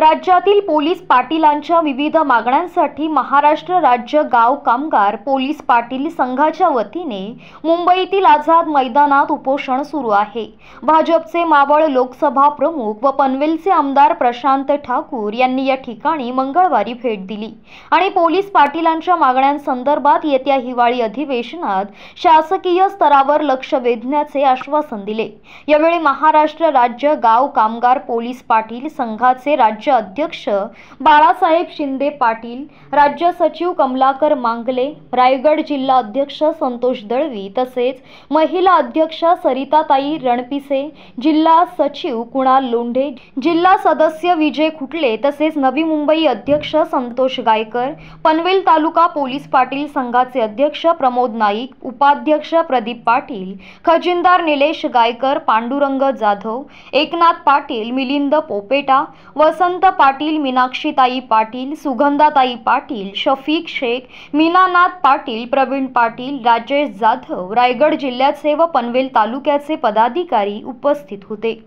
राज्यातील पोलीस पाटीलांच्या विविध मागण्यांसाठी महाराष्ट्र राज्य गाव कामगार पोलीस पाटील संघाच्या वतीने मुंबईतील आझाद मैदानात उपोषण सुरू आहे भाजपचे मावळ लोकसभा प्रमुख व पनवेलचे आमदार प्रशांत ठाकूर यांनी या ठिकाणी मंगळवारी भेट दिली आणि पोलीस पाटीलांच्या मागण्यांसंदर्भात येत्या हिवाळी अधिवेशनात शासकीय स्तरावर लक्ष वेधण्याचे आश्वासन दिले यावेळी महाराष्ट्र राज्य गाव कामगार पोलीस पाटील संघाचे राज्य अध्यक्ष बाळासाहेब शिंदे पाटील राज्य सचिव कमलाकर मांगले रायगड जिल्हा अध्यक्ष संतोष दळवी तसेच महिला अध्यक्ष सरिताताई रणपिसे जिल्हा सचिव कुणाल लोंढे जिल्हा सदस्य विजय खुटले तसेच नवी मुंबई अध्यक्ष संतोष गायकर पनवेल तालुका पोलीस पाटील संघाचे अध्यक्ष प्रमोद नाईक उपाध्यक्ष प्रदीप पाटील खजिनदार निलेश गायकर पांडुरंग जाधव एकनाथ पाटील मिलिंद पोपेटा वसंत वसंत पाटील मीनाक्षीताई पाटील सुगंधाताई पाटील शफीक शेख मीनानाथ पाटील प्रवीण पाटील राजेश जाधव रायगड जिल्ह्याचे व पनवेल तालुक्याचे पदाधिकारी उपस्थित होते